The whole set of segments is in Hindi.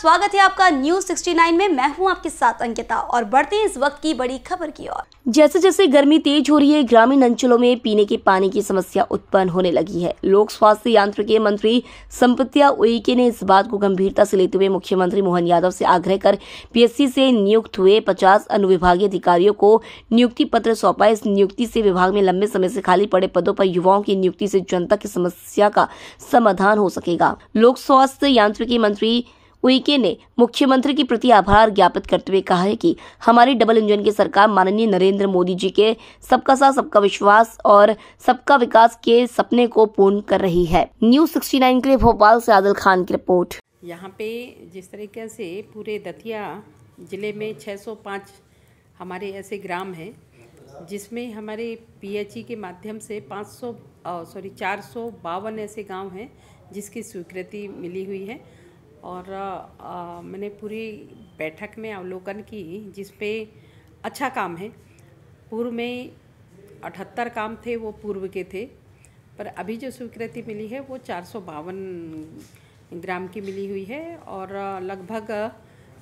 स्वागत है आपका न्यूज 69 में मैं हूं आपके साथ अंकिता और बढ़ते हैं इस वक्त की बड़ी खबर की ओर जैसे जैसे गर्मी तेज हो रही है ग्रामीण अंचलों में पीने के पानी की समस्या उत्पन्न होने लगी है लोक स्वास्थ्य यांत्रिकी मंत्री संपत्तिया उइके ने इस बात को गंभीरता से लेते हुए मुख्यमंत्री मोहन यादव से आग्रह कर पीएससी से नियुक्त हुए पचास अनुविभागीय अधिकारियों को नियुक्ति पत्र सौंपा इस नियुक्ति से विभाग में लंबे समय से खाली पड़े पदों पर युवाओं की नियुक्ति से जनता की समस्या का समाधान हो सकेगा लोक स्वास्थ्य यांत्रिकी मंत्री उइके ने मुख्यमंत्री के प्रति आभार ज्ञापित करते हुए कहा है कि हमारी डबल इंजन की सरकार माननीय नरेंद्र मोदी जी के सबका साथ सबका विश्वास और सबका विकास के सपने को पूर्ण कर रही है न्यूज सिक्सटी के लिए भोपाल से आदिल खान की रिपोर्ट यहाँ पे जिस तरीके से पूरे दतिया ज़िले में 605 हमारे ऐसे ग्राम हैं जिसमें हमारे पीएचई के माध्यम से 500 सॉरी चार ऐसे गांव हैं जिसकी स्वीकृति मिली हुई है और आ, मैंने पूरी बैठक में अवलोकन की जिस पे अच्छा काम है पूर्व में अठहत्तर काम थे वो पूर्व के थे पर अभी जो स्वीकृति मिली है वो चार सौ बावन ग्राम की मिली हुई है और लगभग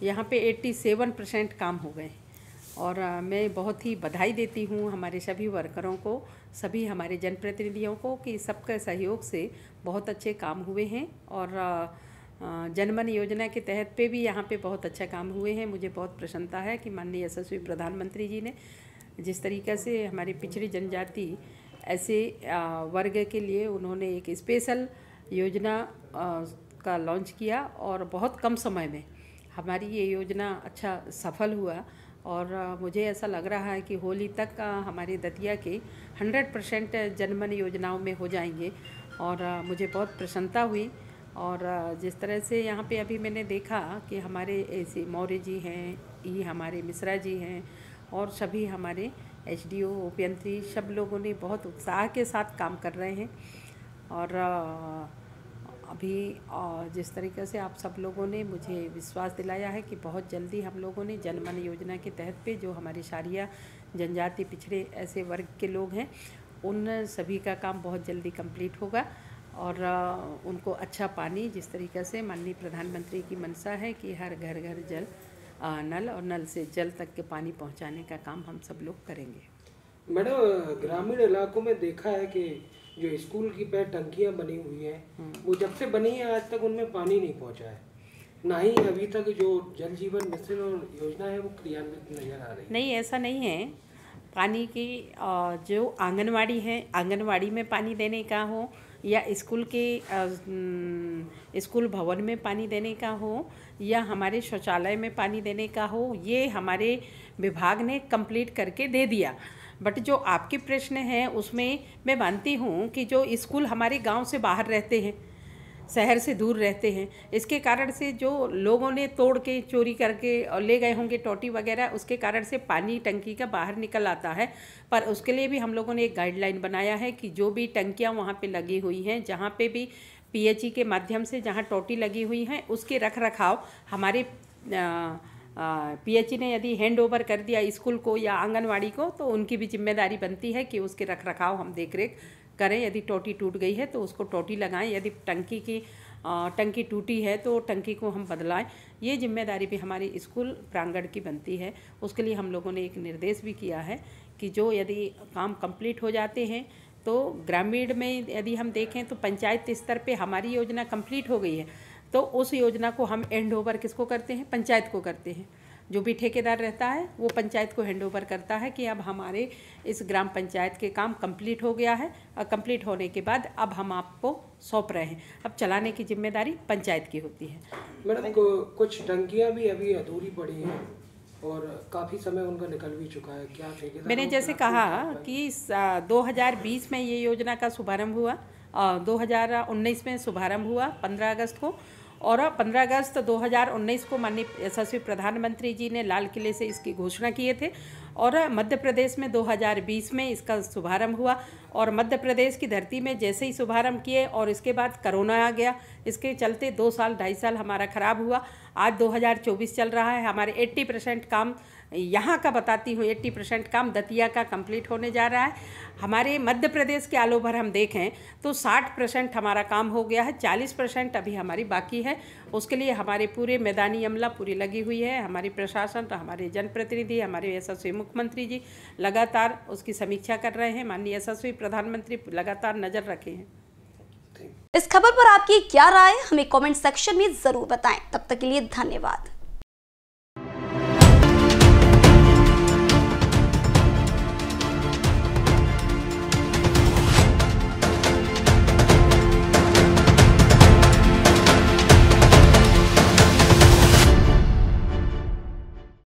यहाँ पे 87 परसेंट काम हो गए और मैं बहुत ही बधाई देती हूँ हमारे सभी वर्करों को सभी हमारे जनप्रतिनिधियों को कि सबके सहयोग से बहुत अच्छे काम हुए हैं और जनमन योजना के तहत पे भी यहाँ पे बहुत अच्छा काम हुए हैं मुझे बहुत प्रसन्नता है कि माननीय यशस्वी प्रधानमंत्री जी ने जिस तरीक़े से हमारी पिछड़ी जनजाति ऐसे वर्ग के लिए उन्होंने एक स्पेशल योजना का लॉन्च किया और बहुत कम समय में हमारी ये योजना अच्छा सफल हुआ और मुझे ऐसा लग रहा है कि होली तक हमारे दतिया के 100 परसेंट जनमन योजनाओं में हो जाएंगे और मुझे बहुत प्रसन्नता हुई और जिस तरह से यहाँ पे अभी मैंने देखा कि हमारे ऐसे मौर्य जी हैं ई हमारे मिश्रा जी हैं और सभी हमारे एच डी ओ उपयंत्री सब लोगों ने बहुत उत्साह के साथ काम कर रहे हैं और अभी जिस तरीके से आप सब लोगों ने मुझे विश्वास दिलाया है कि बहुत जल्दी हम लोगों ने जनमन योजना के तहत पे जो हमारे शारिया जनजाति पिछड़े ऐसे वर्ग के लोग हैं उन सभी का काम बहुत जल्दी कंप्लीट होगा और उनको अच्छा पानी जिस तरीक़े से माननीय प्रधानमंत्री की मनसा है कि हर घर घर जल नल और नल से जल तक के पानी पहुंचाने का काम हम सब लोग करेंगे मैडम ग्रामीण इलाकों में देखा है कि जो स्कूल की पैर टंकियाँ बनी हुई हैं हम्म। वो जब से बनी है आज तक उनमें पानी नहीं पहुँचा है ना ही अभी तक जो जल जीवन मिशन और योजना है वो क्रियान्वित नजर आ रही है नहीं ऐसा नहीं है पानी की जो आंगनवाड़ी है आंगनवाड़ी में पानी देने का हो या स्कूल के स्कूल भवन में पानी देने का हो या हमारे शौचालय में पानी देने का हो ये हमारे विभाग ने कंप्लीट करके दे दिया बट जो आपके प्रश्न हैं उसमें मैं मानती हूँ कि जो स्कूल हमारे गांव से बाहर रहते हैं शहर से दूर रहते हैं इसके कारण से जो लोगों ने तोड़ के चोरी करके और ले गए होंगे टोटी वगैरह उसके कारण से पानी टंकी का बाहर निकल आता है पर उसके लिए भी हम लोगों ने एक गाइडलाइन बनाया है कि जो भी टंकियाँ वहाँ पर लगी हुई हैं जहाँ पर भी पी के माध्यम से जहाँ टोटी लगी हुई हैं उसके रख रखाव हमारे आ, पीएचई ने यदि हैंड ओवर कर दिया स्कूल को या आंगनवाड़ी को तो उनकी भी जिम्मेदारी बनती है कि उसके रख रखाव हम देख रेख करें यदि टोटी टूट गई है तो उसको टोटी लगाएं यदि टंकी की टंकी टूटी है तो टंकी को हम बदलाएं ये जिम्मेदारी भी हमारी स्कूल प्रांगण की बनती है उसके लिए हम लोगों ने एक निर्देश भी किया है कि जो यदि काम कंप्लीट हो जाते हैं तो ग्रामीण में यदि हम देखें तो पंचायत स्तर पर हमारी योजना कम्प्लीट हो गई है तो उस योजना को हम एंड ओवर किसको करते हैं पंचायत को करते हैं जो भी ठेकेदार रहता है वो पंचायत को ओवर करता है कि अब हमारे इस ग्राम पंचायत के काम कंप्लीट हो गया है और कंप्लीट होने के बाद अब हम आपको सौंप रहे हैं अब चलाने की जिम्मेदारी पंचायत की होती है मैडम कुछ टंकियाँ भी अभी अधूरी पड़ी हैं और काफ़ी समय उनका निकल भी चुका है क्या ठेकेदार मैंने जैसे कहा कि दो में ये योजना का शुभारम्भ हुआ दो में शुभारंभ हुआ पंद्रह अगस्त को और 15 अगस्त 2019 को माननीय यशस्वी प्रधानमंत्री जी ने लाल किले से इसकी घोषणा किए थे और मध्य प्रदेश में 2020 में इसका शुभारंभ हुआ और मध्य प्रदेश की धरती में जैसे ही शुभारंभ किए और इसके बाद करोना आ गया इसके चलते दो साल ढाई साल हमारा ख़राब हुआ आज 2024 चल रहा है हमारे 80 परसेंट काम यहाँ का बताती हूँ एट्टी परसेंट काम दतिया का कंप्लीट होने जा रहा है हमारे मध्य प्रदेश के आलोभर हम देखें तो साठ परसेंट हमारा काम हो गया है चालीस परसेंट अभी हमारी बाकी है उसके लिए हमारे पूरे मैदानी अमला पूरी लगी हुई है हमारी प्रशासन तो हमारे जनप्रतिनिधि हमारे यशस्वी मुख्यमंत्री जी लगातार उसकी समीक्षा कर रहे हैं माननीय यशस्वी प्रधानमंत्री लगातार नज़र रखे हैं इस खबर पर आपकी क्या राय हमें कमेंट सेक्शन में जरूर बताएं तब तक के लिए धन्यवाद